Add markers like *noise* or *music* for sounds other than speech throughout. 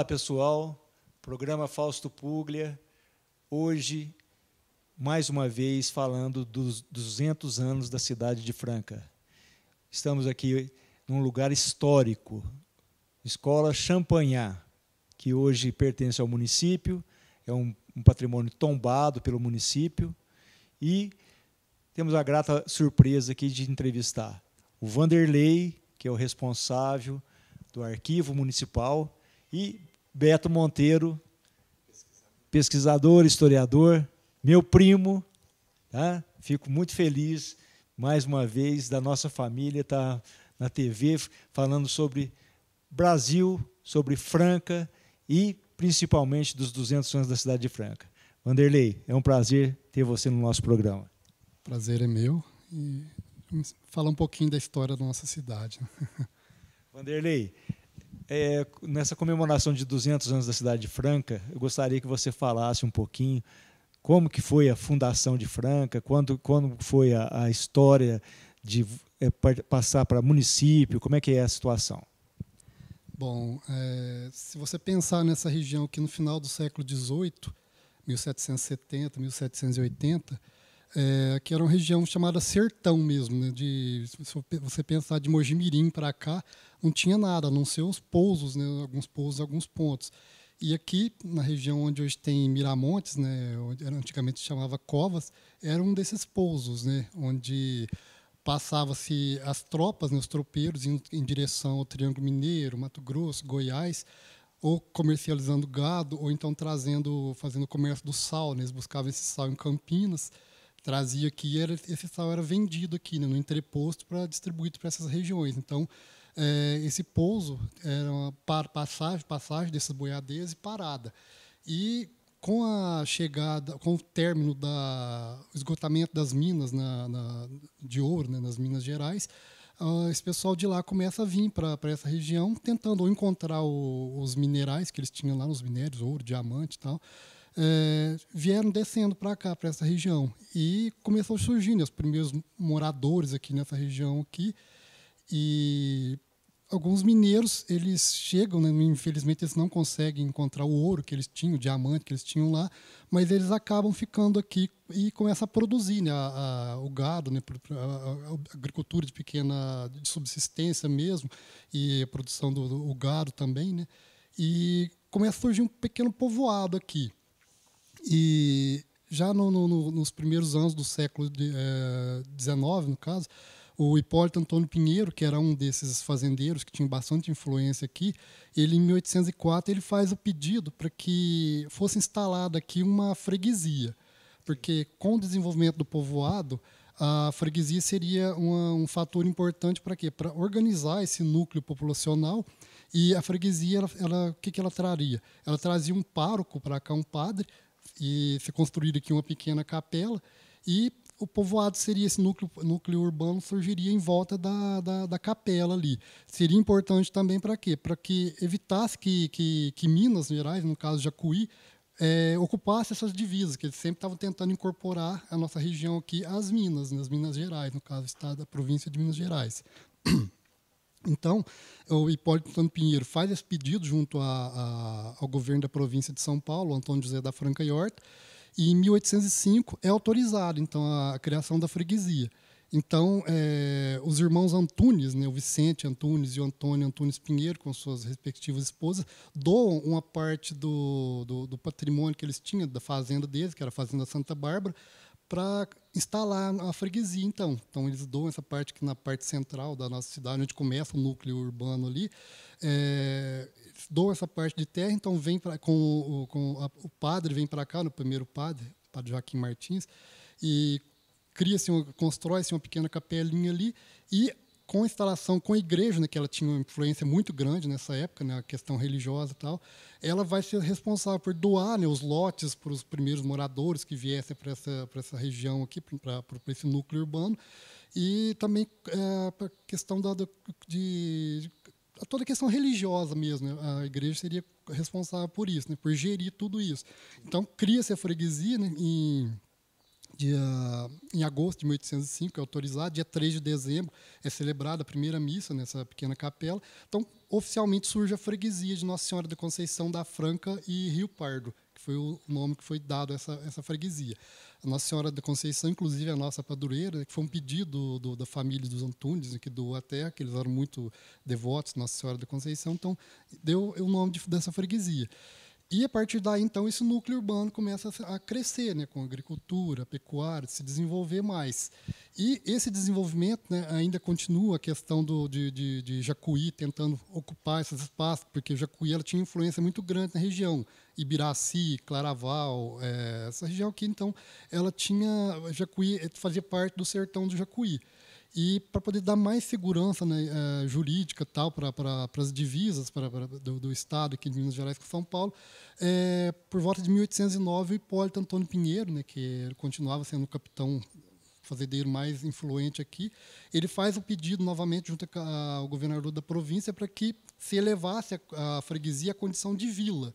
Olá, pessoal. Programa Fausto Puglia. Hoje, mais uma vez, falando dos 200 anos da cidade de Franca. Estamos aqui num lugar histórico, Escola Champagnat, que hoje pertence ao município, é um, um patrimônio tombado pelo município, e temos a grata surpresa aqui de entrevistar o Vanderlei, que é o responsável do arquivo municipal, e Beto Monteiro, pesquisador, historiador, meu primo. Tá? Fico muito feliz, mais uma vez, da nossa família estar tá na TV falando sobre Brasil, sobre Franca e principalmente dos 200 anos da cidade de Franca. Vanderlei, é um prazer ter você no nosso programa. Prazer é meu e falar um pouquinho da história da nossa cidade. *laughs* Vanderlei, é, nessa comemoração de 200 anos da cidade de Franca, eu gostaria que você falasse um pouquinho como que foi a fundação de Franca, quando, quando foi a, a história de é, passar para município, como é que é a situação? Bom, é, se você pensar nessa região que no final do século XVIII, 1770, 1780, é, que era uma região chamada sertão mesmo, né? de se você pensar de Mojimirim para cá, não tinha nada, a não ser os pousos, né? alguns pousos, alguns pontos. E aqui, na região onde hoje tem Miramontes, né? onde antigamente se chamava Covas, era um desses pousos, né? onde passava-se as tropas, né? os tropeiros, indo em direção ao Triângulo Mineiro, Mato Grosso, Goiás, ou comercializando gado, ou então trazendo, fazendo comércio do sal. Né? Eles buscavam esse sal em Campinas, trazia aqui, era, esse sal era vendido aqui, né, no entreposto, para distribuído para essas regiões. Então, é, esse pouso era uma passagem, passagem dessas boiadeiras e parada. E com a chegada, com o término do esgotamento das minas na, na, de ouro, né, nas Minas Gerais, uh, esse pessoal de lá começa a vir para essa região, tentando encontrar o, os minerais que eles tinham lá, nos minérios, ouro, diamante e tal, é, vieram descendo para cá, para essa região. E começou a surgir né, os primeiros moradores aqui nessa região aqui. E alguns mineiros, eles chegam, né, infelizmente eles não conseguem encontrar o ouro que eles tinham, o diamante que eles tinham lá, mas eles acabam ficando aqui e começam a produzir né, a, a, o gado, né, a, a, agricultura de pequena de subsistência mesmo, e a produção do, do gado também. Né, e começa a surgir um pequeno povoado aqui. E já no, no, nos primeiros anos do século XIX, é, eh, no caso, o Hipólito Antônio Pinheiro, que era um desses fazendeiros que tinha bastante influência aqui, ele em 1804 ele faz o pedido para que fosse instalada aqui uma freguesia, porque com o desenvolvimento do povoado a freguesia seria uma, um fator importante para quê? Para organizar esse núcleo populacional e a freguesia, ela, ela, o que, que ela traria? Ela trazia um pároco para cá, um padre, e se construir aqui uma pequena capela e o povoado seria esse núcleo, núcleo urbano surgiria em volta da, da, da capela ali. Seria importante também para quê? Para que evitasse que, que, que, Minas Gerais, no caso Jacuí, é, ocupasse essas divisas, que eles sempre estavam tentando incorporar a nossa região aqui às Minas, nas né, Minas Gerais, no caso, o estado da província de Minas Gerais. Então, o Hipólito Antônio Pinheiro faz esse pedido junto a, a, ao governo da província de São Paulo, Antônio José da Franca e Horta, e em 1805 é autorizado então a, a criação da freguesia. Então, é, os irmãos Antunes, né, o Vicente Antunes e o Antônio Antunes Pinheiro, com suas respectivas esposas, doam uma parte do, do, do patrimônio que eles tinham da fazenda deles, que era a Fazenda Santa Bárbara, para instalar a freguesia, então. Então, eles doam essa parte que na parte central da nossa cidade, onde começa o núcleo urbano ali, é, doam essa parte de terra, então vem pra, com, o, com a, o padre vem para cá, no primeiro padre, o padre Joaquim Martins, e cria-se, constrói-se uma pequena capelinha ali, e com a instalação com a igreja, né, que ela tinha uma influência muito grande nessa época, né, a questão religiosa e tal, ela vai ser responsável por doar né, os lotes para os primeiros moradores que viessem para essa, essa região aqui, para esse núcleo urbano, e também é, para a questão da, de, de toda a questão religiosa mesmo. Né? A igreja seria responsável por isso, né? por gerir tudo isso. Então, cria-se a freguesia né? em dia, em agosto de 1805, é autorizado, dia 3 de dezembro é celebrada a primeira missa nessa pequena capela. Então, oficialmente surge a freguesia de Nossa Senhora da Conceição da Franca e Rio Pardo, que foi o nome que foi dado a essa, essa freguesia. A Nossa Senhora da Conceição, inclusive, é a nossa padroeira, que foi um pedido do, da família dos Antunes, que doou a terra, que eles eram muito devotos Nossa Senhora da Conceição, então deu o nome de, dessa freguesia. E a partir daí, então, esse núcleo urbano começa a crescer, né, com agricultura, pecuária, se desenvolver mais. E esse desenvolvimento né, ainda continua a questão do, de, de, de, Jacuí tentando ocupar esses espaços, porque Jacuí ela tinha influência muito grande na região. Ibiraci, Claraval, é, essa região aqui, então, ela tinha. Jacuí eh, fazia parte do sertão do Jacuí e para poder dar mais segurança né, é, jurídica tal para pra, as divisas pra, pra, do, do, estado aqui de Minas Gerais com São Paulo é, por volta de 1809 o Hipólito Antônio Pinheiro né, que continuava sendo o capitão fazendeiro mais influente aqui ele faz o pedido novamente junto ao governador da província para que se elevasse a, a freguesia à condição de vila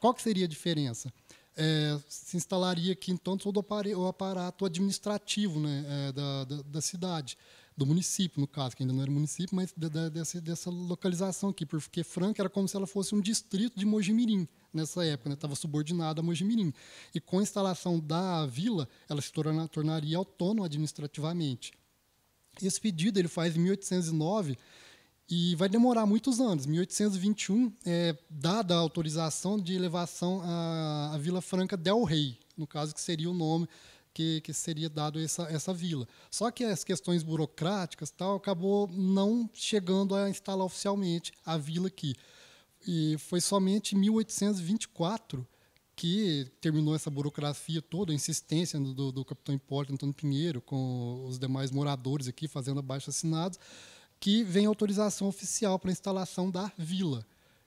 qual que seria a diferença é, se instalaria aqui, então, todo o aparato administrativo né, é, da, da, da, cidade, do município, no caso, que ainda não era município, mas dessa, dessa, localização aqui, porque Franca era como se ela fosse um distrito de Mojimirim nessa época, estava né, subordinada a Mojimirim. E com a instalação da vila, ela se torna, tornaria autônoma administrativamente. Esse pedido ele faz em 1809 e vai demorar muitos anos. 1821 é dada a autorização de elevação à, à Vila Franca del Rei, no caso que seria o nome que, que seria dado essa, essa vila. Só que as questões burocráticas tal acabou não chegando a instalar oficialmente a vila aqui. E foi somente em 1824 que terminou essa burocracia toda, a insistência do, do capitão Hipólito Antônio Pinheiro com os demais moradores aqui fazendo abaixo assinados que vem autorização oficial para a instalação da vila.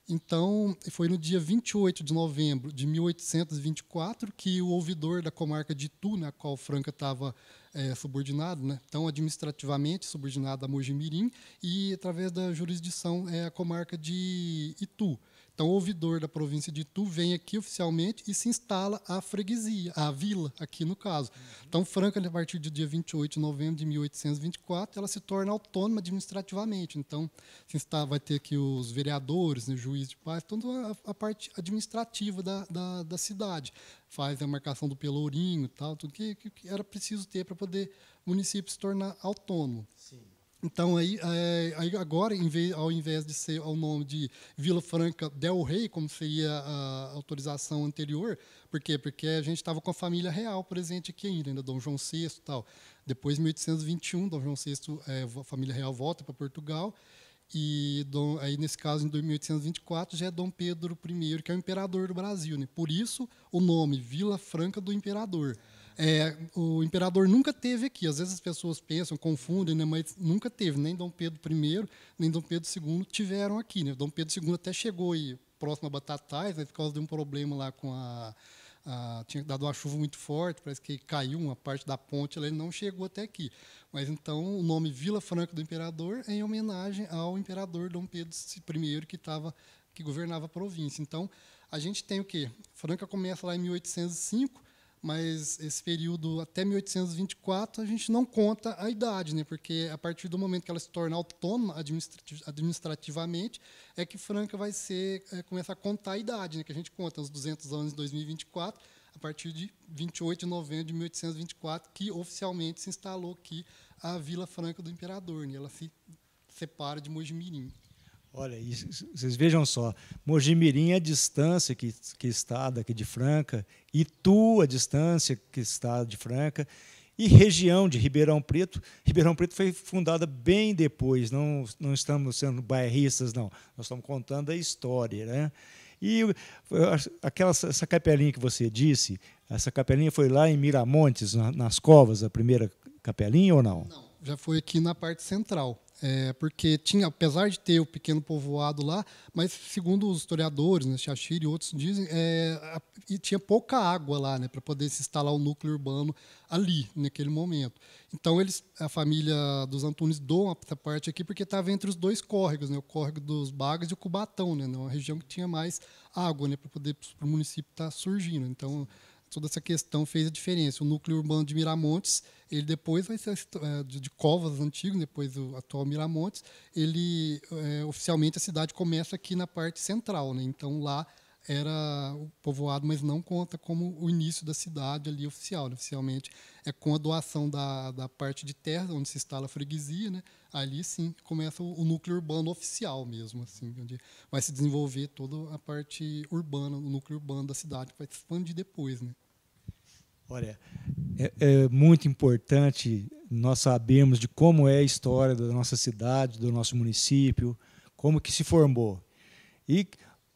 Então, foi no dia 28 de novembro de 1824 que o ouvidor da comarca de Itu, na qual Franca estava é, subordinado, né? então administrativamente subordinado a Mojimirim, e através da jurisdição é, a comarca de Itu. Então, o ouvidor da província de Itu vem aqui oficialmente e se instala a freguesia, a vila, aqui no caso. Então, Franca, a partir do dia 28 de novembro de 1824, ela se torna autônoma administrativamente. Então, se instala, vai ter aqui os vereadores, né, juiz de paz, toda a, parte administrativa da, da, da cidade. Faz a marcação do pelourinho, tal, tudo que, que era preciso ter para poder o município se tornar autônomo. Sim. Então, aí, é, aí agora, vez, ao invés de ser o nome de Vila Franca Del Rei como seria a autorização anterior, por quê? Porque a gente estava com a família real presente aqui ainda, ainda né? Dom João VI e tal. Depois, 1821, Dom João VI, é, a família real volta para Portugal, e Dom, aí, nesse caso, em 1824, já é Dom Pedro I, que é o imperador do Brasil. Né? Por isso, o nome Vila Franca do Imperador. É, o imperador nunca teve aqui. Às vezes as pessoas pensam, confundem, né? mas nunca teve. Nem Dom Pedro I, nem Dom Pedro II tiveram aqui. Né? Dom Pedro II até chegou aí, próximo a Batatais, né, por causa de um problema lá com a, a. tinha dado uma chuva muito forte, parece que caiu uma parte da ponte, ele não chegou até aqui. Mas então o nome Vila Franca do Imperador é em homenagem ao imperador Dom Pedro I, que, tava, que governava a província. Então a gente tem o quê? Franca começa lá em 1805 mas esse período até 1824 a gente não conta a idade, né? porque a partir do momento que ela se torna autônoma administrativamente, é que Franca vai ser é, começar a contar a idade, né? que a gente conta os 200 anos de 2024, a partir de 28 de novembro de 1824, que oficialmente se instalou aqui a Vila Franca do Imperador, né? ela se separa de Mojimirim. Olha, vocês vejam só, Mojimirim é a distância que, que está daqui de Franca, Itu a distância que está de Franca, e região de Ribeirão Preto. Ribeirão Preto foi fundada bem depois, não, não estamos sendo bairristas, não. Nós estamos contando a história. Né? E aquela, essa capelinha que você disse, essa capelinha foi lá em Miramontes, nas covas, a primeira capelinha ou não? Não, já foi aqui na parte central. É, porque tinha, apesar de ter o pequeno povoado lá, mas segundo os historiadores, né, Xaxiri e outros dizem, é, a, e tinha pouca água lá, né, para poder se instalar o núcleo urbano ali naquele momento. Então eles, a família dos Antunes doam essa parte aqui porque estava entre os dois córregos, né, o córrego dos Bagas e o Cubatão, né, né uma região que tinha mais água, né, para poder o município estar tá surgindo. Então toda essa questão fez a diferença. O núcleo urbano de Miramontes, ele depois vai ser eh, de Covas antigo, depois o atual Miramontes, ele é, oficialmente a cidade começa aqui na parte central, né? Então lá era o povoado, mas não conta como o início da cidade ali oficial. Né? Oficialmente é com a doação da, da parte de terra onde se instala a freguesia, né? Ali sim começa o, o, núcleo urbano oficial mesmo, assim, onde vai se desenvolver toda a parte urbana, o núcleo urbano da cidade, que vai se expandir depois, né? Olha, é, é, muito importante nós sabermos de como é a história da nossa cidade, do nosso município, como que se formou. E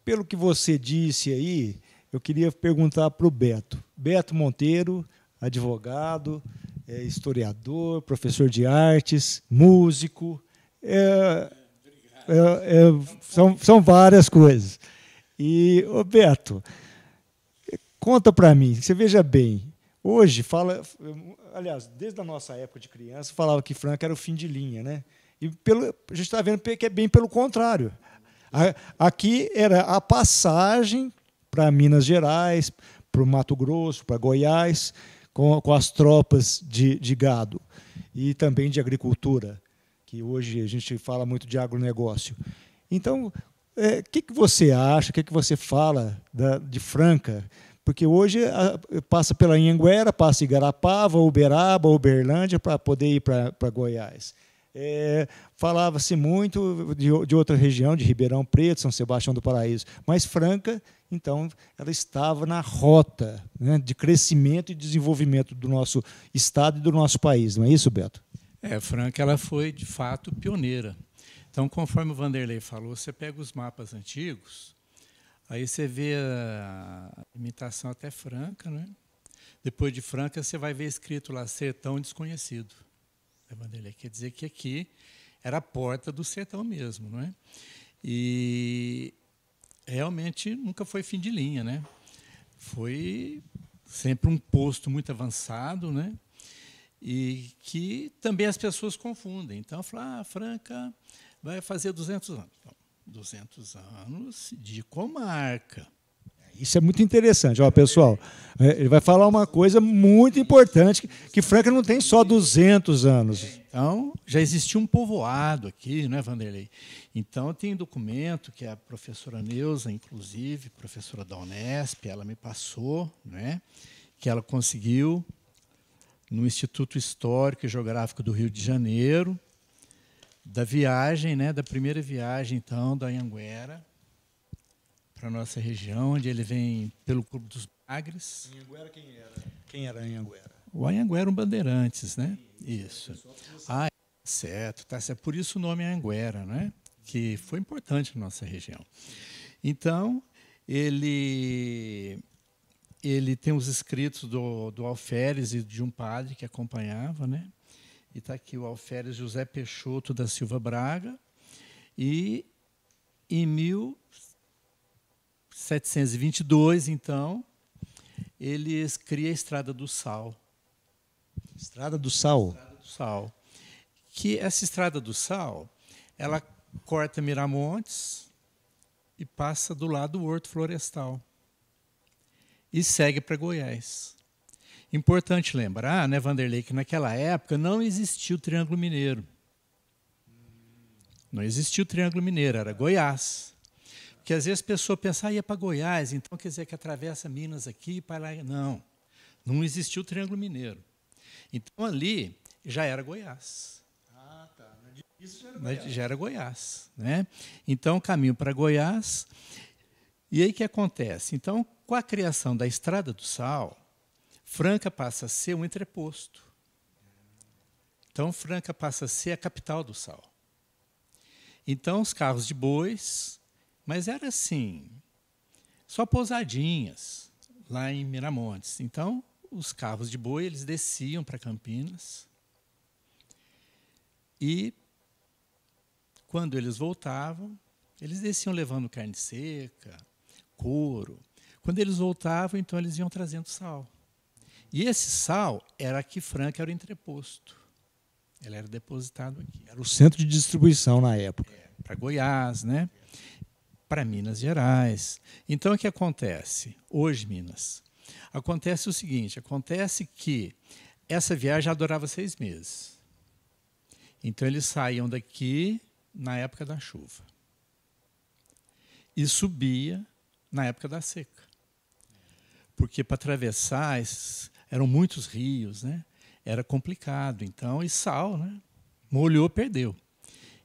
pelo que você disse aí, eu queria perguntar para o Beto. Beto Monteiro, advogado, é, historiador, professor de artes, músico. É, é, é são, são várias coisas. E, ô Beto, conta para mim, você veja bem, Hoje, fala, aliás, desde a nossa época de criança, falava que Franca era o fim de linha. Né? E pelo, a gente está vendo que é bem pelo contrário. aqui era a passagem para Minas Gerais, para o Mato Grosso, para Goiás, com, com as tropas de, de gado e também de agricultura, que hoje a gente fala muito de agronegócio. Então, o é, que, que você acha, o que, que você fala da, de Franca? Porque hoje passa pela Anhanguera, passa Igarapava, Uberaba, Uberlândia, para poder ir para Goiás. É, Falava-se muito de, de, outra região, de Ribeirão Preto, São Sebastião do Paraíso, mas Franca, então, ela estava na rota né, de crescimento e desenvolvimento do nosso estado e do nosso país, não é isso, Beto? É, Franca ela foi, de fato, pioneira. Então, conforme o Vanderlei falou, você pega os mapas antigos, Aí você vê a imitação até Franca, né? Depois de Franca, você vai ver escrito lá, sertão desconhecido. É, quer dizer que aqui era a porta do sertão mesmo, não é? E realmente nunca foi fim de linha, né? Foi sempre um posto muito avançado, né? E que também as pessoas confundem. Então, falar, ah, Franca vai fazer 200 anos. Então, 200 anos de comarca. Isso é muito interessante. Ó, pessoal, é, ele vai falar uma coisa muito importante, que Franca não tem só 200 anos. É, então, já existia um povoado aqui, não é, Vanderlei? Então, tem documento que a professora Neuza, inclusive, professora da Unesp, ela me passou, né, que ela conseguiu no Instituto Histórico e Geográfico do Rio de Janeiro, da viagem, né, da primeira viagem então da Anhanguera para nossa região, onde ele vem pelo Clube dos Magres. Anhanguera quem era? Quem era Anhanguera? O Anhanguera é um bandeirantes, né? Isso. Ah, certo, tá certo. Por isso o nome Anhanguera, né? Que foi importante na nossa região. Então, ele ele tem os escritos do, do alferes e de um padre que acompanhava, né? está aqui o alferes José Peixoto da Silva Braga. E em 1722, então, eles criam a Estrada do Sal. Estrada do Sal? Estrada do Sal. Que essa Estrada do Sal, ela corta Miramontes e passa do lado do Horto Florestal. E segue para Goiás. Importante lembrar, né, Vanderlei, que naquela época não existia o Triângulo Mineiro. Não existia o Triângulo Mineiro, era Goiás. Porque às vezes a pessoa pensa, ah, ia para Goiás, então quer dizer que atravessa Minas aqui e para lá. Não, não existia o Triângulo Mineiro. Então ali já era Goiás. Ah, tá. Isso já era Goiás. Já era Goiás né? Então, caminho para Goiás. E aí o que acontece? Então, com a criação da Estrada do Sal, Franca passa a ser um entreposto. Então, Franca passa a ser a capital do sal. Então, os carros de bois, mas era assim, só pousadinhas lá em Miramontes. Então, os carros de boi eles desciam para Campinas e quando eles voltavam, eles desciam levando carne seca, couro. Quando eles voltavam, então eles iam trazendo sal. E esse sal era que Franca era o entreposto. Ele era depositado aqui. Era o centro de distribuição na época. É, para Goiás, né? para Minas Gerais. Então, o que acontece? Hoje, Minas. Acontece o seguinte: acontece que essa viagem adorava seis meses. Então, eles saíam daqui na época da chuva. E subia na época da seca. Porque para atravessar esses, eram muitos rios, né? Era complicado. Então, e sal, né? Molhou, perdeu.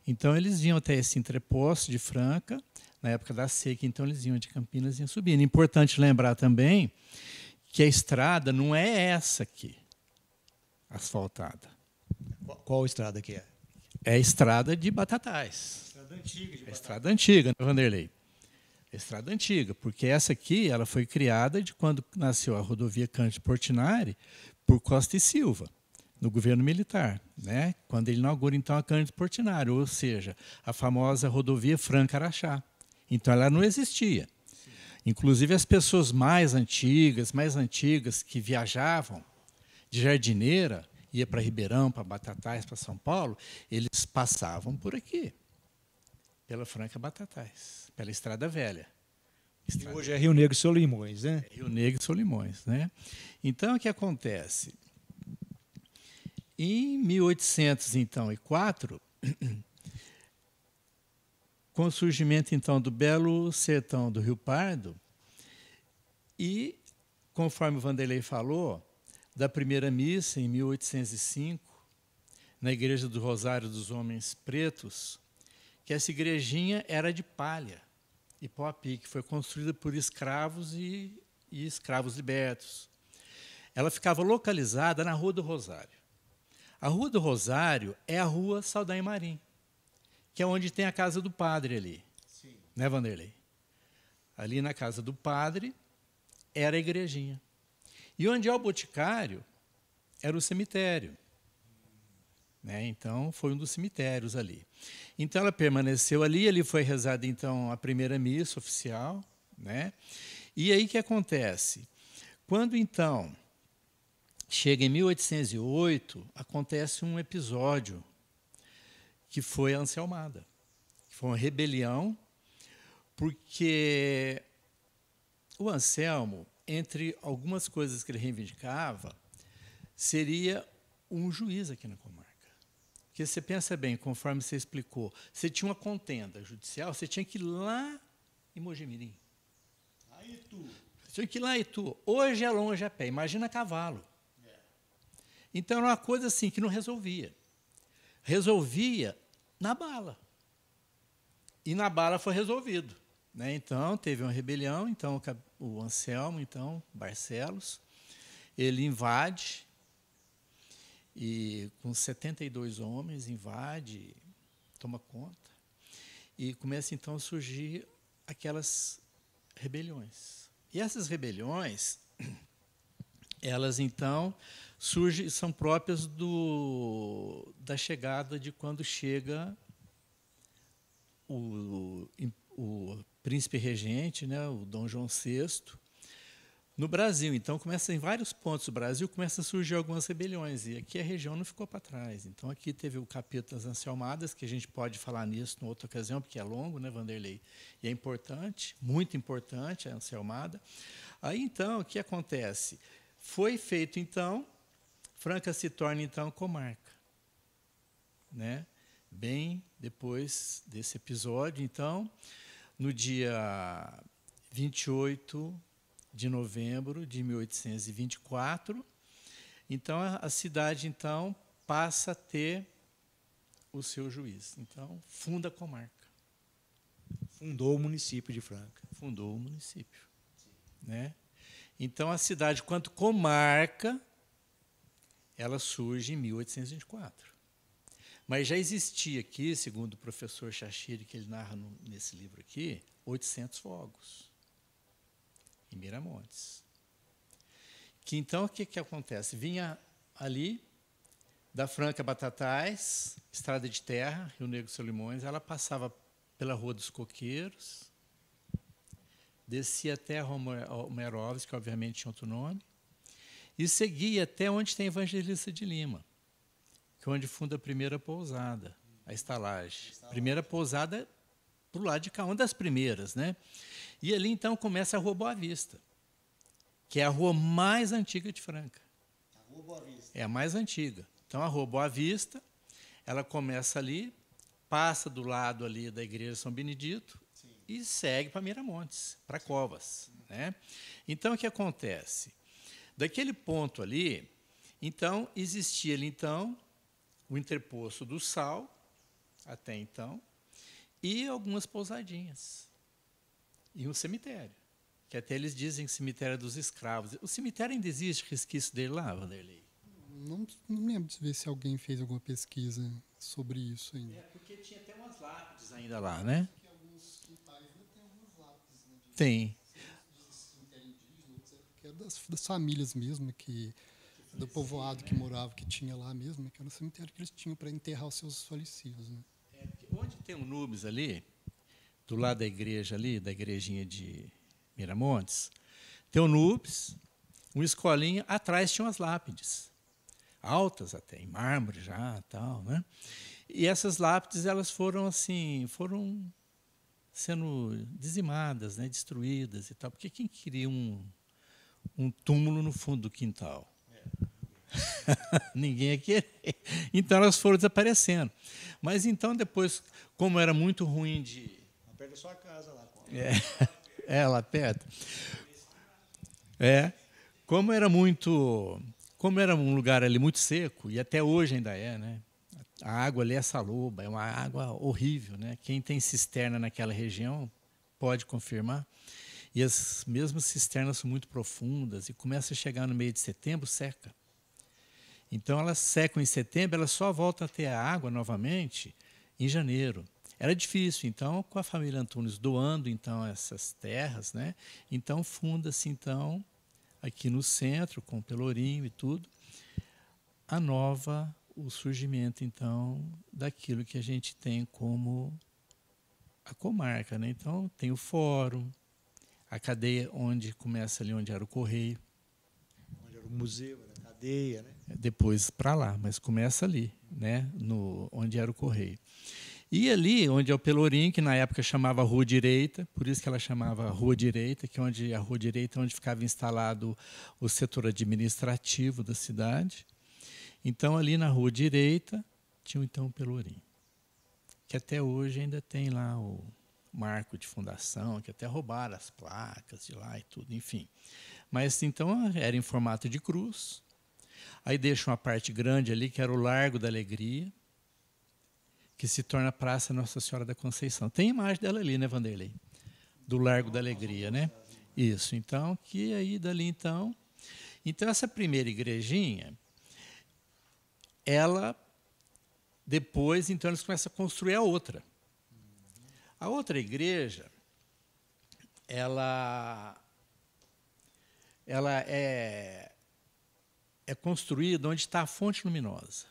Então, eles vinham até esse entreposto de Franca, na época da seca, então eles iam de Campinas e iam subindo. Importante lembrar também que a estrada não é essa aqui, asfaltada. Qual, qual estrada que é? É a estrada de Batatais. Estrada antiga de é Batatais. a estrada antiga, né, Vanderlei. Estrada antiga, porque essa aqui ela foi criada de quando nasceu a rodovia Cândido Portinari por Costa e Silva, no governo militar, né? quando ele inaugura então a Cândido Portinari, ou seja, a famosa rodovia Franca-Araxá. Então ela não existia. Inclusive as pessoas mais antigas, mais antigas que viajavam de jardineira, ia para Ribeirão, para Batatais, para São Paulo, eles passavam por aqui pela Franca Batatais, pela Estrada Velha. Estrada... E hoje é Rio Negro e Solimões, né? É Rio Negro e Solimões, né? Então, o que acontece? Em 1804, *coughs* com o surgimento então do belo sertão do Rio Pardo e conforme Vanderlei falou, da primeira missa em 1805 na igreja do Rosário dos Homens Pretos, que essa igrejinha era de palha e pó que foi construída por escravos e, e escravos libertos. Ela ficava localizada na Rua do Rosário. A Rua do Rosário é a Rua Saldanha Marim, que é onde tem a casa do padre ali. Sim. Né, Vanderlei? Ali na casa do padre era a igrejinha. E onde é o boticário era o cemitério. Né? Então, foi um dos cemitérios ali. Então, ela permaneceu ali, ali foi rezada, então, a primeira missa oficial. Né? E aí, o que acontece? Quando, então, chega em 1808, acontece um episódio que foi a Anselmada. Foi uma rebelião, porque o Anselmo, entre algumas coisas que ele reivindicava, seria um juiz aqui na comunidade. Porque você pensa bem, conforme você explicou, você tinha uma contenda judicial, você tinha que ir lá em Mojimirim. Aí tu. Você tinha que ir lá e tu. Hoje é longe a pé, imagina cavalo. É. Então era uma coisa assim que não resolvia. Resolvia na bala. E na bala foi resolvido. Né? Então teve uma rebelião, então o Anselmo, então Barcelos, ele invade e com 72 homens invade, toma conta e começa então a surgir aquelas rebeliões. E essas rebeliões, *clears throat* elas então surgem, são próprias do, da chegada de quando chega o, o príncipe regente, né, o Dom João VI, no Brasil. Então, começa em vários pontos do Brasil, começa a surgir algumas rebeliões. E aqui a região não ficou para trás. Então, aqui teve o capítulo das Anselmadas, que a gente pode falar nisso em outra ocasião, porque é longo, né, Vanderlei? E é importante, muito importante a Anselmada. Aí, então, o que acontece? Foi feito, então, Franca se torna, então, comarca. Né? Bem depois desse episódio, então, no dia 28 de novembro de 1824. Então a cidade então passa a ter o seu juiz. Então funda a comarca. Fundou o município de Franca. Fundou o município, né? Então a cidade quanto comarca ela surge em 1824. Mas já existia aqui, segundo o professor Chachiri, que ele narra no, nesse livro aqui, 800 fogos em Miramontes. Que então o que, que acontece? Vinha ali da Franca Batatais, estrada de terra, Rio Negro Solimões, ela passava pela Rua dos Coqueiros, descia até Romerovski, eh, que obviamente tinha outro nome, e seguia até onde tem Evangelista de Lima, que é onde funda a primeira pousada, a estalagem. Primeira pousada para o lado de cá, uma das primeiras. Né? E ali então começa a Rua Boa Vista, que é a rua mais antiga de Franca. A Rua Boa Vista. É a mais antiga. Então a Rua Boa Vista, ela começa ali, passa do lado ali da Igreja São Benedito Sim. e segue para Miramontes, para Covas. Né? Então o que acontece? Daquele ponto ali, então existia ali então o interposto do sal até então e algumas pousadinhas. E um cemitério, que até eles dizem cemitério dos escravos. O cemitério ainda existe resquício dele lá, Vanderlei? Não, não lembro de ver se alguém fez alguma pesquisa sobre isso ainda. É, porque tinha até umas lápides ainda lá, né? alguns ainda tem lápides. Né, tem. Que é das, das famílias mesmo né, que do povoado que né? morava, que tinha lá mesmo, que era o cemitério que eles tinham para enterrar os seus falecidos. Né? onde tem um Nubes ali, do lado da igreja ali, da igrejinha de Miramontes, tem um Nubes, uma escolinha, atrás tinha umas lápides, altas até, em mármore já, tal, né? E essas lápides, elas foram assim, foram sendo dizimadas, né, destruídas e tal, porque quem queria um, um túmulo no fundo do quintal? *laughs* Ninguém ia querer. Então elas foram desaparecendo. Mas então depois, como era muito ruim de. Aperta sua casa lá. É, é ela aperta. É. Como era muito. Como era um lugar ali muito seco, e até hoje ainda é, né? A água ali é saloba, é uma água horrível, né? Quem tem cisterna naquela região pode confirmar. E as mesmas cisternas são muito profundas e começa a chegar no meio de setembro, seca. Então elas secam em setembro, elas só voltam a ter a água novamente em janeiro. Era difícil, então, com a família Antunes doando então essas terras, né? Então funda-se então aqui no centro com pelourinho e tudo a nova o surgimento então daquilo que a gente tem como a comarca, né? Então tem o fórum, a cadeia onde começa ali onde era o correio, onde era o museu, né? cadeia. Né? Depois para lá, mas começa ali, né? no, onde era o correio. E ali, onde é o Pelourinho, que na época chamava Rua Direita, por isso que ela chamava Rua Direita, que é onde a Rua Direita é onde ficava instalado o setor administrativo da cidade. Então, ali na Rua Direita, tinha então o Pelourinho, que até hoje ainda tem lá o marco de fundação, que até roubaram as placas de lá e tudo, enfim. Mas, então, era em formato de cruz, Aí deixa uma parte grande ali, que era o Largo da Alegria, que se torna a Praça Nossa Senhora da Conceição. Tem imagem dela ali, né, Vanderlei? Do Largo da Alegria, né? Isso, então, que aí dali então. Então, essa primeira igrejinha, ela depois, então, eles começam a construir a outra. A outra igreja, ela, ela é é construída onde está a fonte luminosa.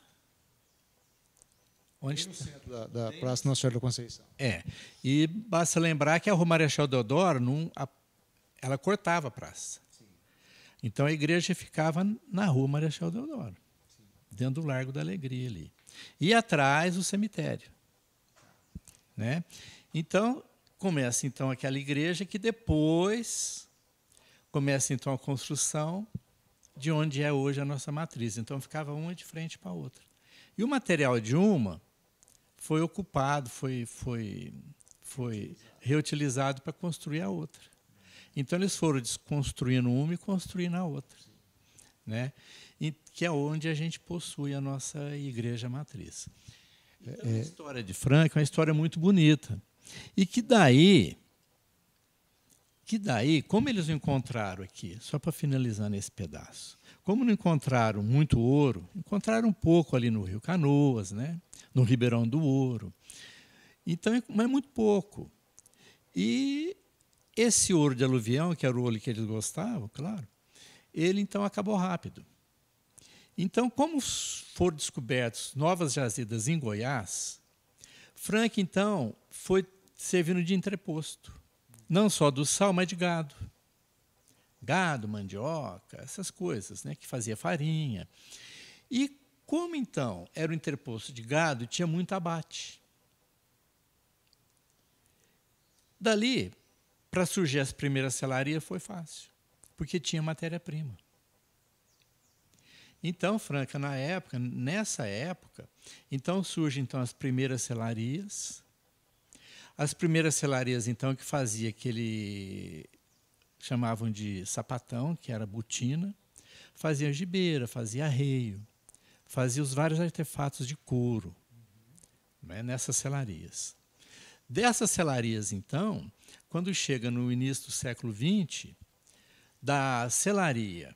Onde no centro da, da Praça Nossa Senhora da Conceição. É. E basta lembrar que a Rua Marechal Deodoro, num, a, ela cortava a praça. Sim. Então a igreja ficava na Rua Marechal Deodoro, Sim. dentro do Largo da Alegria ali. E atrás o cemitério. Né? Então, começa então aquela igreja que depois começa então a construção de onde é hoje a nossa matriz. Então ficava uma de frente para a outra. E o material de uma foi ocupado, foi, foi, foi reutilizado para construir a outra. Então eles foram desconstruindo uma e construindo a outra, né? E que é onde a gente possui a nossa igreja matriz. Então, é, a é. história de Frank é uma história muito bonita e que daí que daí, como eles encontraram aqui, só para finalizar nesse pedaço, como não encontraram muito ouro, encontraram um pouco ali no Rio Canoas, né? no Ribeirão do Ouro. Então, é, mas é muito pouco. E esse ouro de aluvião, que era o ouro que eles gostavam, claro, ele então acabou rápido. Então, como foram descobertas novas jazidas em Goiás, Frank então foi servindo de entreposto não só do sal, mas de gado. Gado, mandioca, essas coisas, né, que fazia farinha. E como então era o interposto de gado, tinha muito abate. Dali, para surgir as primeiras selarias foi fácil, porque tinha matéria-prima. Então, Franca, na época, nessa época, então surgem então as primeiras selarias, as primeiras selarias, então, que fazia aquele. chamavam de sapatão, que era botina, fazia gibeira, fazia arreio, fazia os vários artefatos de couro né, nessas selarias. Dessas selarias, então, quando chega no início do século XX, da selaria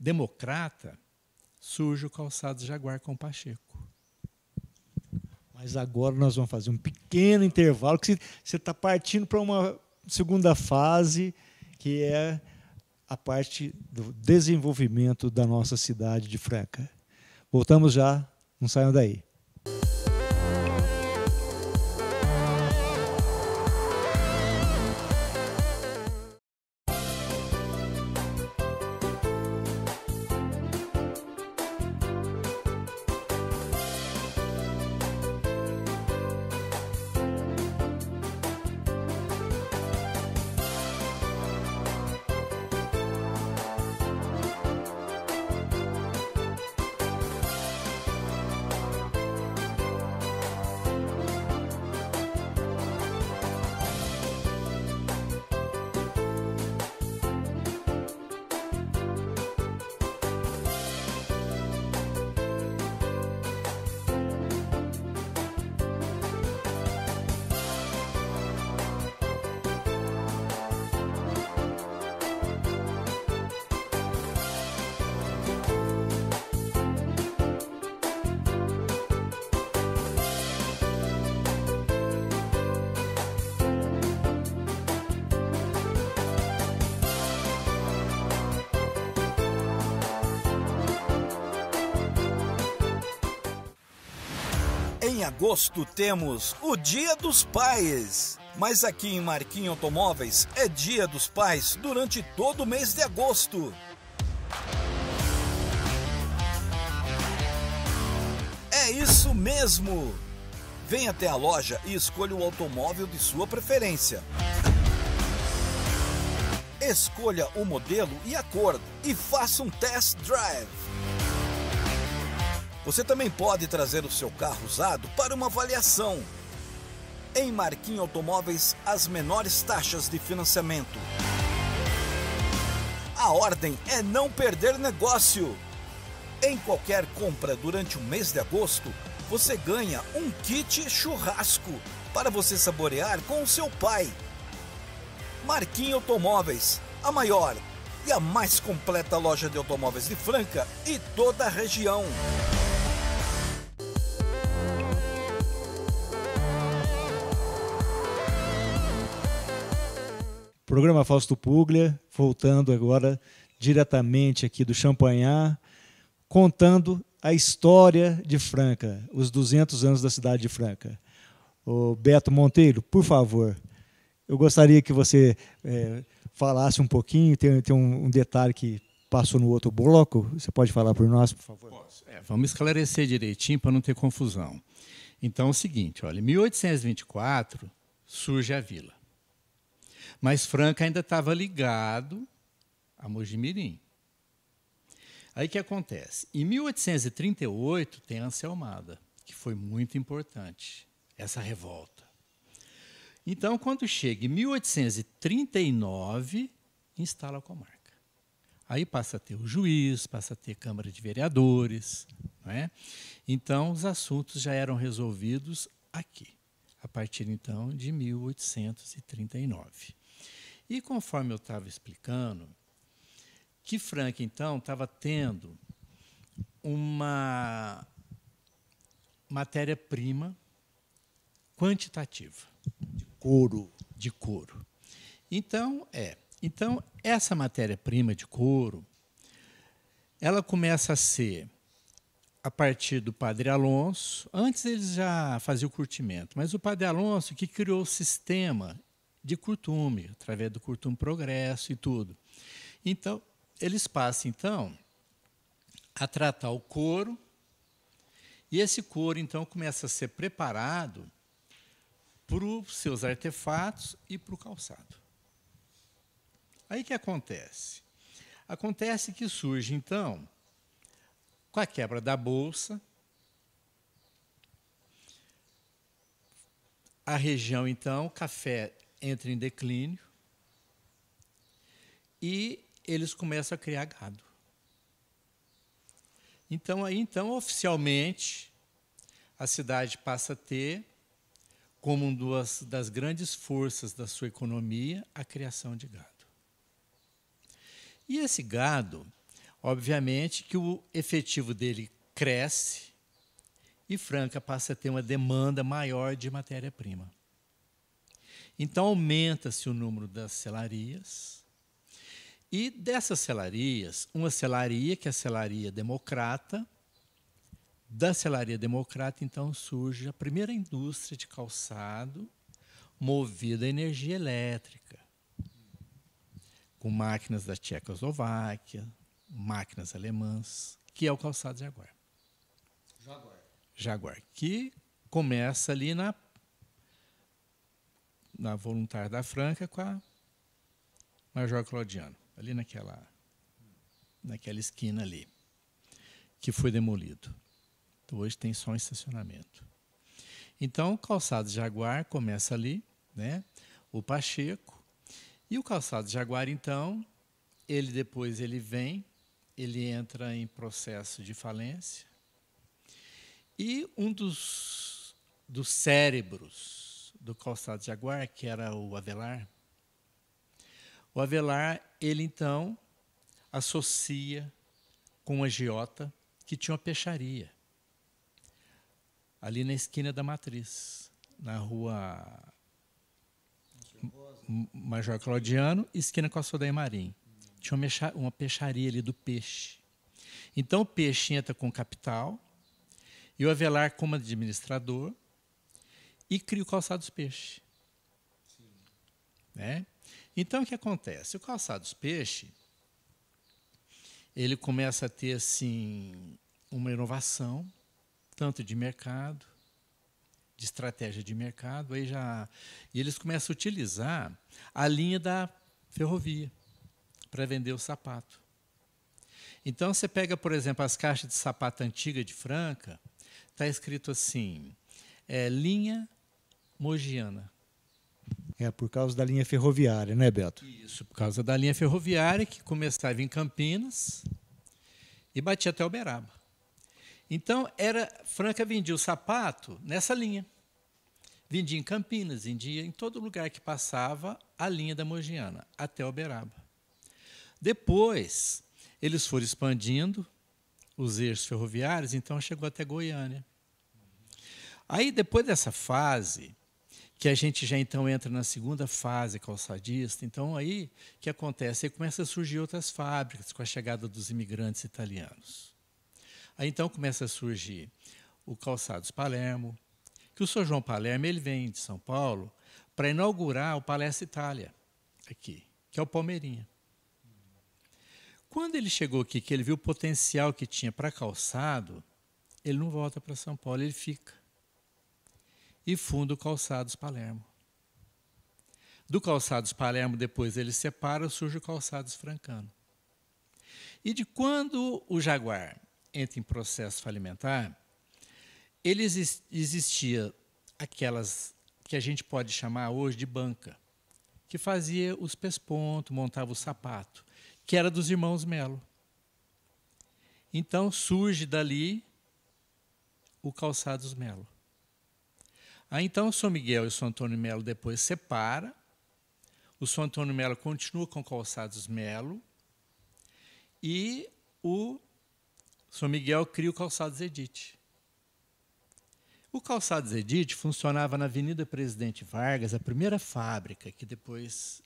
democrata surge o calçado Jaguar com Pacheco. Mas agora nós vamos fazer um pequeno intervalo, que você está partindo para uma segunda fase, que é a parte do desenvolvimento da nossa cidade de Franca. Voltamos já, não saiam daí. Em agosto temos o Dia dos Pais. Mas aqui em Marquinhos Automóveis é Dia dos Pais durante todo o mês de agosto. É isso mesmo! Venha até a loja e escolha o automóvel de sua preferência. Escolha o modelo e a cor e faça um test drive. Você também pode trazer o seu carro usado para uma avaliação. Em Marquinhos Automóveis, as menores taxas de financiamento. A ordem é não perder negócio. Em qualquer compra durante o mês de agosto, você ganha um kit churrasco para você saborear com o seu pai. Marquinhos Automóveis, a maior e a mais completa loja de automóveis de Franca e toda a região. Programa Fausto Puglia, voltando agora diretamente aqui do Champanhar, contando a história de Franca, os 200 anos da cidade de Franca. O Beto Monteiro, por favor, eu gostaria que você é, falasse um pouquinho, tem, tem um, um, detalhe que passou no outro bloco, você pode falar por nós, por favor? Posso. É, vamos esclarecer direitinho para não ter confusão. Então é o seguinte, olha, em 1824 surge a vila. Mas Franca ainda estava ligado a Mojimirim. Aí que acontece? Em 1838 tem a Anselmada, que foi muito importante, essa revolta. Então, quando chega em 1839, instala a comarca. Aí passa a ter o juiz, passa a ter Câmara de Vereadores. Não é? Então, os assuntos já eram resolvidos aqui a partir então de 1839. E conforme eu estava explicando, que Frank então estava tendo uma matéria-prima quantitativa de couro, de couro. Então é, então essa matéria-prima de couro, ela começa a ser a partir do padre Alonso. Antes eles já faziam curtimento, mas o padre Alonso que criou o sistema de curtume, através do curtume progresso e tudo. Então, eles passam então a tratar o couro, e esse couro então começa a ser preparado para os seus artefatos e para o calçado. Aí que acontece? Acontece que surge então com a quebra da bolsa, a região então, café entra em declínio e eles começam a criar gado. Então aí então oficialmente a cidade passa a ter como uma das grandes forças da sua economia a criação de gado. E esse gado Obviamente que o efetivo dele cresce e Franca passa a ter uma demanda maior de matéria-prima. Então aumenta-se o número das selarias. E dessas selarias, uma selaria, que é a selaria democrata, da selaria democrata, então, surge a primeira indústria de calçado movida a energia elétrica, com máquinas da Tchecoslováquia, máquinas alemãs, que é o calçado Jaguar. Jaguar. Jaguar, que começa ali na, na Voluntária da Franca com a Major Claudiano, ali naquela, naquela esquina ali, que foi demolido. Então, hoje tem só um estacionamento. Então, o calçado Jaguar começa ali, né? o Pacheco. E o calçado Jaguar, então, ele depois ele vem ele entra em processo de falência. E um dos, dos cérebros do Calçado de Jaguar, que era o Avelar, o Avelar, ele então associa com um agiota que tinha uma peixaria ali na esquina da Matriz, na rua Major Claudiano, esquina com a Sodem Marim tinha uma peixaria ali do peixe. Então o peixe entra com capital, e o Avelar como administrador, e cria o calçado dos peixes. Né? Então o que acontece? O calçado dos peixes ele começa a ter assim uma inovação, tanto de mercado, de estratégia de mercado, aí já e eles começam a utilizar a linha da ferrovia para vender o sapato. Então você pega, por exemplo, as caixas de sapato antiga de Franca, está escrito assim: é, linha Mogiana. É, por causa da linha ferroviária, né, Beto? Isso, por causa da linha ferroviária que começava em Campinas e batia até Uberaba. Então, era Franca vendia o sapato nessa linha. Vendia em Campinas, vendia em todo lugar que passava a linha da Mogiana, até Uberaba. Depois, eles foram expandindo os eixos ferroviários, então chegou até Goiânia. Aí, depois dessa fase, que a gente já então entra na segunda fase calçadista, então aí o que acontece? Aí começa a surgir outras fábricas com a chegada dos imigrantes italianos. Aí então começa a surgir o Calçados Palermo, que o Sr. João Palermo ele vem de São Paulo para inaugurar o Palestra Itália, aqui, que é o Palmeirinha. Quando ele chegou aqui, que ele viu o potencial que tinha para calçado, ele não volta para São Paulo, ele fica. E funda o Calçados Palermo. Do Calçados Palermo, depois ele separa, surge o Calçados Francano. E de quando o Jaguar entra em processo falimentar, ele existia aquelas que a gente pode chamar hoje de banca, que fazia os pespontos, montava o sapato que era dos irmãos Melo. Então surge dali o Calçados Melo. Aí então São Miguel e São Antônio Melo depois separa. O São Antônio Melo continua com Calçados Melo e o São Miguel cria o Calçados Edite. O Calçados Edite funcionava na Avenida Presidente Vargas, a primeira fábrica que depois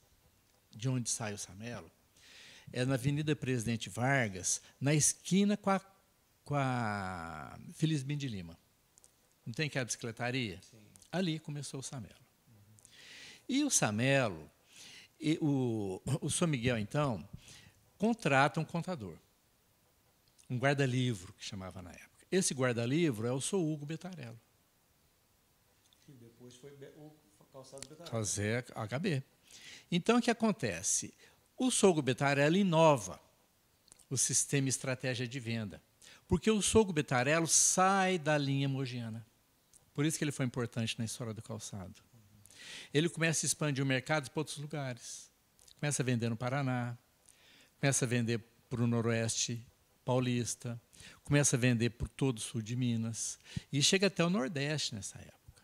de onde sai o Samelo, é na Avenida Presidente Vargas, na esquina com a, com a de Lima. Não tem que a bicicletaria? Sim. Ali começou o Samelo. Uhum. E o Samelo, e o, o São Miguel, então, contrata um contador, um guarda-livro, que chamava na época. Esse guarda-livro é o Sou Hugo Betarello. Que depois foi o Calçado Betarello. Calzé HB. Então, o que acontece? O Sogo Betarello inova o sistema estratégia de venda, porque o Sogo Betarello sai da linha mogiana. Por isso que ele foi importante na história do calçado. Ele começa a expandir o mercado para outros lugares. Começa a vender no Paraná, começa a vender para o Noroeste Paulista, começa a vender para todo o sul de Minas e chega até o Nordeste nessa época.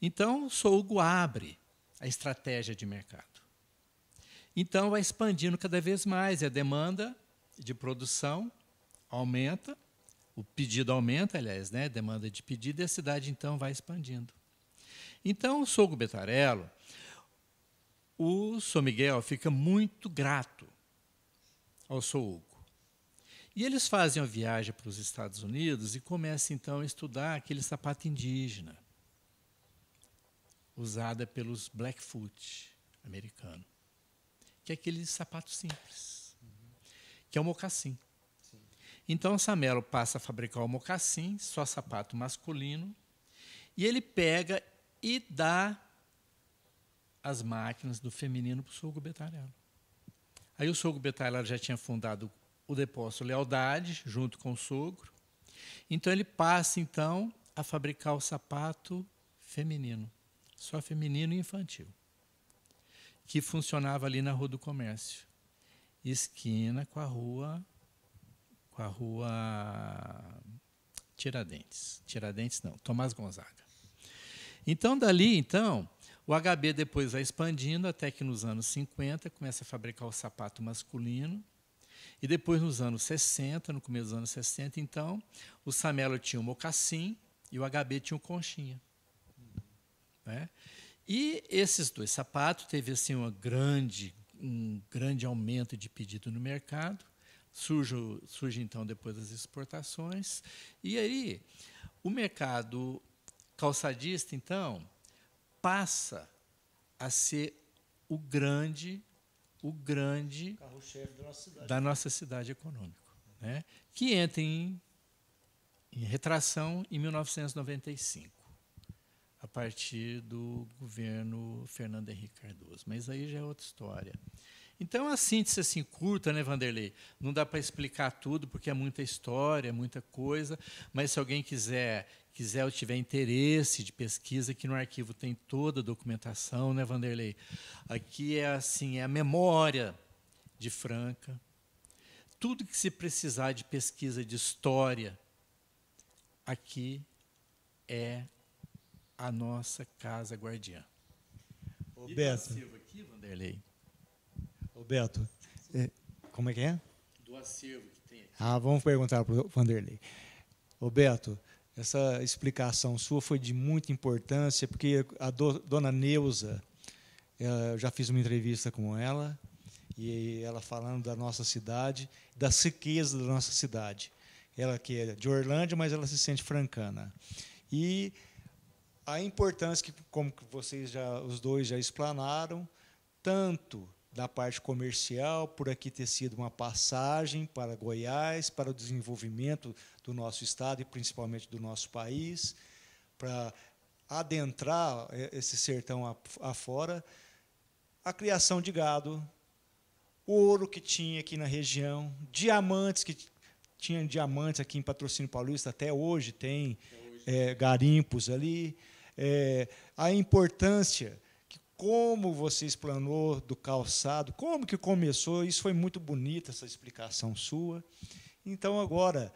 Então, o Sougo abre a estratégia de mercado. Então, vai expandindo cada vez mais, e a demanda de produção aumenta, o pedido aumenta, aliás, né? a demanda de pedido, e a cidade, então, vai expandindo. Então, o Sogo Betarello, o São Miguel fica muito grato ao Sougo. E eles fazem a viagem para os Estados Unidos e começam, então, a estudar aquele sapato indígena usada pelos Blackfoot americanos que é aquele sapato simples, que é o mocassim. Então, o Samelo passa a fabricar o mocassim, só sapato masculino, e ele pega e dá as máquinas do feminino para o sogro Betarello. Aí o sogro Betarello já tinha fundado o depósito Lealdade, junto com o sogro. Então, ele passa, então, a fabricar o sapato feminino, só feminino e infantil que funcionava ali na Rua do Comércio, esquina com a rua com a rua Tiradentes. Tiradentes não, Tomás Gonzaga. Então dali, então, o HB depois vai expandindo até que nos anos 50 começa a fabricar o sapato masculino. E depois nos anos 60, no começo dos anos 60, então, o Samelo tinha o mocassim e o HB tinha o conchinha. Né? E esses dois sapatos teve assim uma grande, um grande aumento de pedido no mercado. Surge, surge então depois das exportações. E aí o mercado calçadista então passa a ser o grande o grande da nossa, da nossa cidade, econômico, né? que entra em, em retração em 1995 a partir do governo Fernando Henrique Cardoso. Mas aí já é outra história. Então, a síntese assim, curta, né, Vanderlei? Não dá para explicar tudo, porque é muita história, é muita coisa, mas se alguém quiser quiser ou tiver interesse de pesquisa, aqui no arquivo tem toda a documentação, né, Vanderlei? Aqui é assim, é a memória de Franca. Tudo que se precisar de pesquisa de história, aqui é a nossa casa guardiã. Ô, Beto. aqui, Vanderlei. Ô, Beto, é, como é que é? Do acervo que tem aqui. Ah, vamos perguntar para o Vanderlei. Ô, Beto, essa explicação sua foi de muita importância, porque a do, dona Neuza, eh, eu já fiz uma entrevista com ela, e ela falando da nossa cidade, da riqueza da nossa cidade. Ela que é de Orlândia, mas ela se sente francana. E a importância que, como vocês já, os dois já explanaram, tanto da parte comercial, por aqui ter sido uma passagem para Goiás, para o desenvolvimento do nosso estado e principalmente do nosso país, para adentrar é, esse sertão afora, a criação de gado, o ouro que tinha aqui na região, diamantes que tinha diamantes aqui em Patrocínio Paulista, até hoje tem é, garimpos ali é, a importância, que como você explanou do calçado, como que começou, isso foi muito bonita essa explicação sua. Então, agora,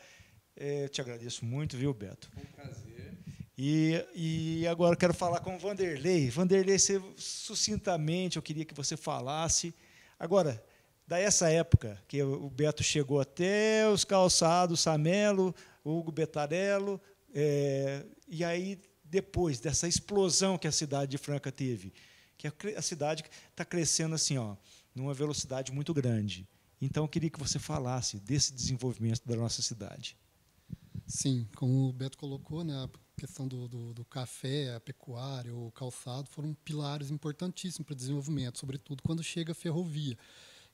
é, te agradeço muito, viu, Beto? Foi um prazer. E, e agora quero falar com o Vanderlei. Vanderlei, você, sucintamente, eu queria que você falasse. Agora, da essa época que o Beto chegou até os calçados, Samelo, Hugo Betarello, é, e aí depois dessa explosão que a cidade de Franca teve, que a cidade está crescendo assim, ó, numa velocidade muito grande. Então, eu queria que você falasse desse desenvolvimento da nossa cidade. Sim, como o Beto colocou, né, a questão do, do, do café, a pecuária, o calçado foram pilares importantíssimos para o desenvolvimento, sobretudo quando chega a ferrovia.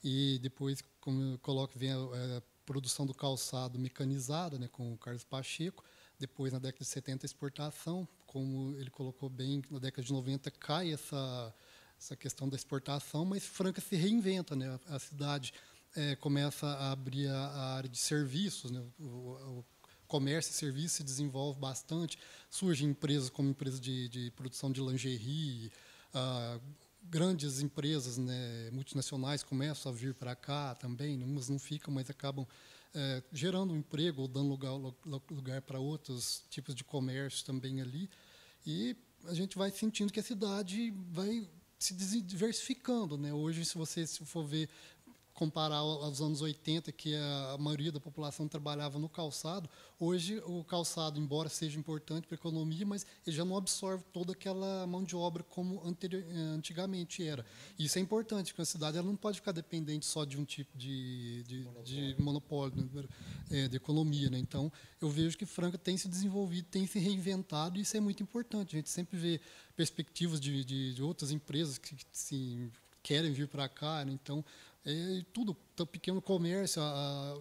E depois, como eu coloco, vem a, é, a produção do calçado mecanizada, né, com o Carlos Pacheco, depois, na década de 70, a exportação, como ele colocou bem, na década de 90 cai essa, essa questão da exportação, mas Franca se reinventa, né? a, cidade é, começa a abrir a, a área de serviços, né? o, o, comércio e serviço se desenvolve bastante, surgem empresas como empresa de, de produção de lingerie, ah, grandes empresas né, multinacionais começam a vir para cá também, umas não ficam, mas acabam é, gerando um emprego ou dando lugar, lugar para outros tipos de comércio também ali. E a gente vai sentindo que a cidade vai se diversificando. Né? Hoje, se você for ver comparar aos anos 80, que a maioria da população trabalhava no calçado, hoje o calçado, embora seja importante para a economia, mas ele já não absorve toda aquela mão de obra como anterior, eh, antigamente era. Isso é importante, porque a cidade ela não pode ficar dependente só de um tipo de, de monopólio, de, monopólio, né, eh, de economia. Né? Então, eu vejo que Franca tem se desenvolvido, tem se reinventado, e isso é muito importante. A gente sempre vê perspectivas de, de, de outras empresas que, que se querem vir para cá. Né? Então, é, tudo, tão tá pequeno comércio,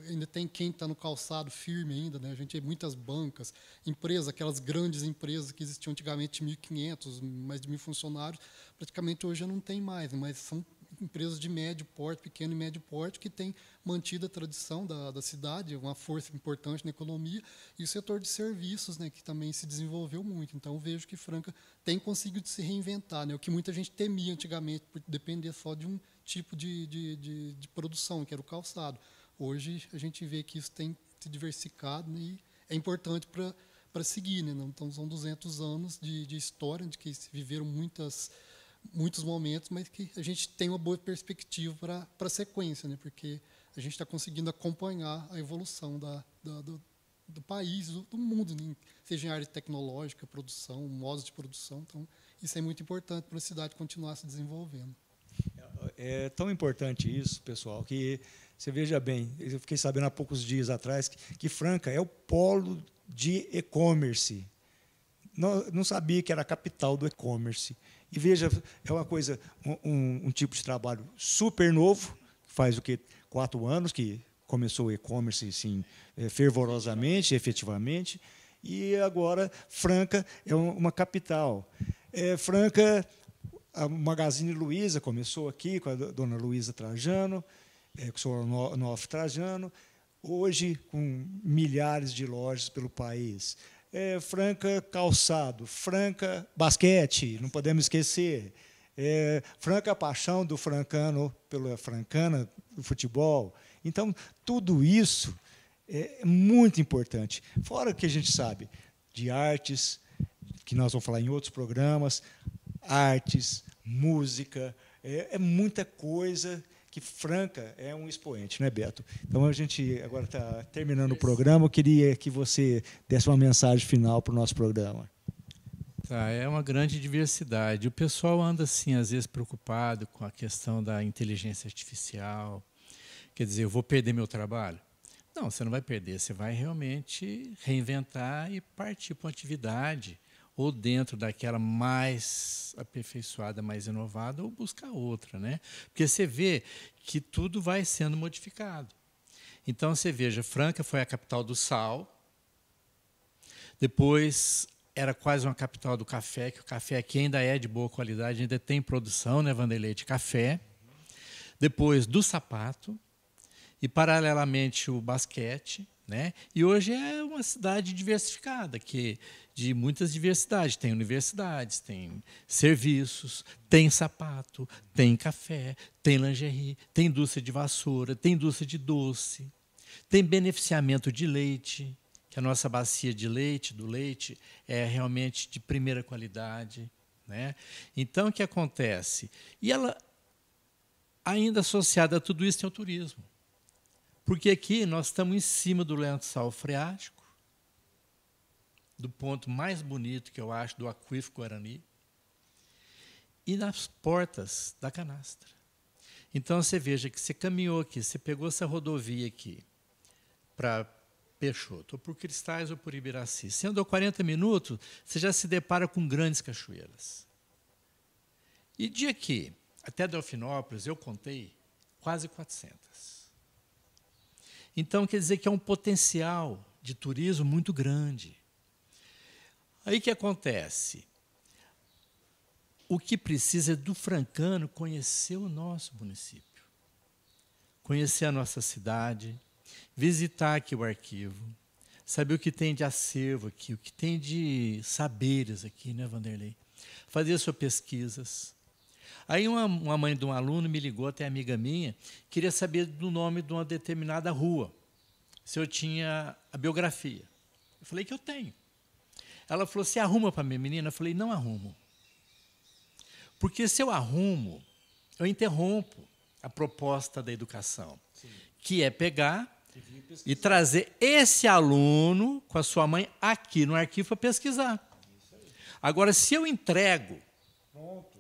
ainda tem quem está no calçado firme ainda, né? A gente tem é muitas bancas, empresas, aquelas grandes empresas que existiam antigamente 1.500, mais de mil funcionários, praticamente hoje não tem mais, né? mas são empresas de médio porte, pequeno e médio porte, que têm mantido a tradição da, da cidade, uma força importante na economia, e o setor de serviços, né, que também se desenvolveu muito. Então, vejo que Franca tem conseguido se reinventar, né, o que muita gente temia antigamente, por depender só de um tipo de, de, de, de produção, que era o calçado. Hoje a gente vê que isso tem se diversificado e é importante para para seguir, né? Então são 200 anos de, de história, de que se viveram muitas muitos momentos, mas que a gente tem uma boa perspectiva para para sequência, né? Porque a gente está conseguindo acompanhar a evolução da, da do, do, país, do, do mundo, né? seja em área tecnológica, produção, modos de produção. Então isso é muito importante para a cidade continuar se desenvolvendo é tão importante isso, pessoal, que você veja bem, eu fiquei sabendo há poucos dias atrás que, que Franca é o polo de e-commerce. Não, não sabia que era a capital do e-commerce. E veja, é uma coisa, um, um, tipo de trabalho super novo, faz o que quatro anos que começou o e-commerce sim, é, fervorosamente, efetivamente, e agora Franca é uma capital. É, Franca a Magazine Luiza começou aqui com a dona Luiza Trajano, é, com o senhor Onofre Trajano, hoje com milhares de lojas pelo país. É, Franca Calçado, Franca Basquete, não podemos esquecer. É, franca paixão do francano pela francana do futebol. Então, tudo isso é muito importante. Fora o que a gente sabe de artes, que nós vamos falar em outros programas, artes, música, é, é muita coisa que Franca é um expoente, não é Beto? Então a gente agora está terminando o programa. Eu queria que você desse uma mensagem final para o nosso programa. Tá, é uma grande diversidade. O pessoal anda assim às vezes preocupado com a questão da inteligência artificial. Quer dizer, eu vou perder meu trabalho? Não, você não vai perder. Você vai realmente reinventar e partir para uma atividade ou dentro daquela mais aperfeiçoada, mais inovada, ou buscar outra, né? Porque você vê que tudo vai sendo modificado. Então você veja, Franca foi a capital do sal. Depois era quase uma capital do café, que o café aqui ainda é de boa qualidade, ainda tem produção, né, Vanderlei, de café. Depois do sapato e paralelamente o basquete, né? E hoje é uma cidade diversificada que de muitas diversidades. Tem universidades, tem serviços, tem sapato, tem café, tem lingerie, tem indústria de vassoura, tem indústria de doce, tem beneficiamento de leite, que a nossa bacia de leite, do leite, é realmente de primeira qualidade. Né? Então, o que acontece? E ela, ainda associada a tudo isso, tem o turismo. Porque aqui nós estamos em cima do lençol freático, do ponto mais bonito que eu acho do aquífero Guarani e nas portas da canastra. Então você veja que você caminhou aqui, você pegou essa rodovia aqui para Peixoto, ou por Cristais ou por Ibiraci. Você andou 40 minutos, você já se depara com grandes cachoeiras. E de aqui até Delfinópolis, eu contei quase 400. Então quer dizer que é um potencial de turismo muito grande. Aí que acontece? O que precisa é do francano conhecer o nosso município, conhecer a nossa cidade, visitar aqui o arquivo, saber o que tem de acervo aqui, o que tem de saberes aqui, né, Vanderlei? Fazer suas pesquisas. Aí uma, uma mãe de um aluno me ligou, até amiga minha, queria saber do nome de uma determinada rua, se eu tinha a biografia. Eu falei que eu tenho. Ela falou: Você arruma para minha menina? Eu falei: Não arrumo. Porque se eu arrumo, eu interrompo a proposta da educação, Sim. que é pegar e trazer esse aluno com a sua mãe aqui no arquivo para pesquisar. Agora, se eu entrego. Pronto.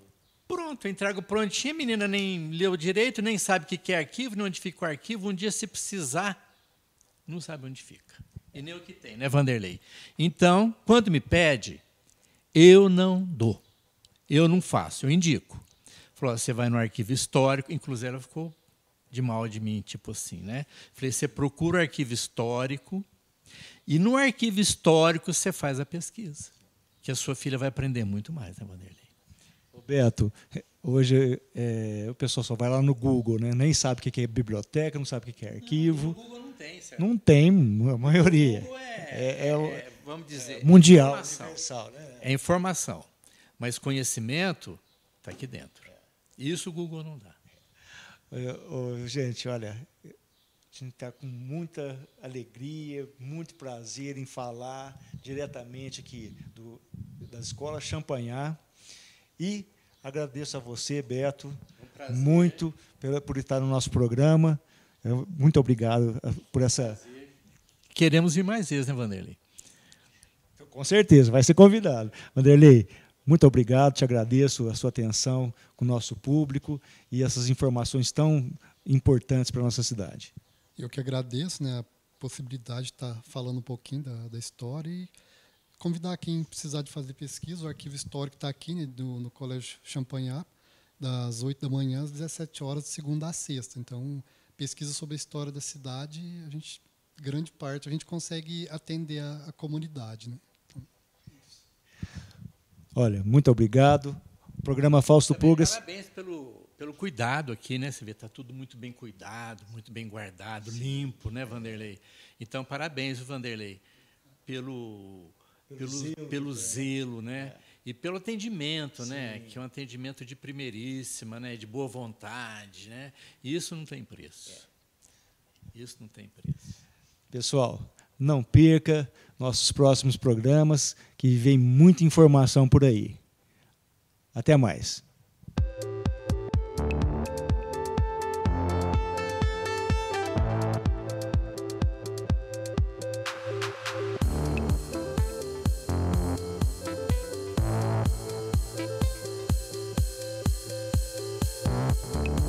Pronto, eu entrego prontinho, a menina nem leu direito, nem sabe o que é arquivo, nem onde fica o arquivo. Um dia, se precisar, não sabe onde fica. E nem o que tem, né, Vanderlei? Então, quando me pede, eu não dou. Eu não faço, eu indico. Falou, você vai no arquivo histórico, inclusive ela ficou de mal de mim, tipo assim, né? Falei, você procura o arquivo histórico, e no arquivo histórico você faz a pesquisa, que a sua filha vai aprender muito mais, né, Vanderlei? Roberto hoje é, o pessoal só vai lá no Google, né? nem sabe o que é biblioteca, não sabe o que é arquivo. Não, tem, certo? Não tem, a maioria. É, é, é, é, vamos dizer, mundial. Informação. Universal, né? É informação. Mas conhecimento está aqui dentro. Isso o Google não dá. gente, olha, a gente está com muita alegria, muito prazer em falar diretamente aqui do, da Escola Champanhar. E agradeço a você, Beto, um muito por, por estar no nosso programa. Muito obrigado eh, por essa. Queremos ir mais vezes, né, Vanderlei? Com certeza, vai ser convidado. Vanderlei, muito obrigado, te agradeço a sua atenção com o nosso público e essas informações tão importantes para a nossa cidade. Eu que agradeço né, a possibilidade de estar falando um pouquinho da, da história e convidar quem precisar de fazer pesquisa, o arquivo histórico está aqui né, do, no Colégio Champagnat, das 8 da manhã às 17 horas, de segunda a sexta. Então, pesquisa sobre a história da cidade, a gente grande parte a gente consegue atender a, a comunidade, né? Então, é Olha, muito obrigado. O programa Fausto Pugas. Parabéns pelo, pelo cuidado aqui, né? Você vê, está tudo muito bem cuidado, muito bem guardado, Sim. limpo, né, Vanderlei? Então, parabéns, Vanderlei, pelo, pelo, pelo zelo, pelo né? zelo né? É e pelo atendimento, né, Sim. né? Que é um atendimento de primeiríssima, né? De boa vontade, né? E isso não tem preço. É. Isso não tem preço. Pessoal, não perca nossos próximos programas, que vem muita informação por aí. Até mais.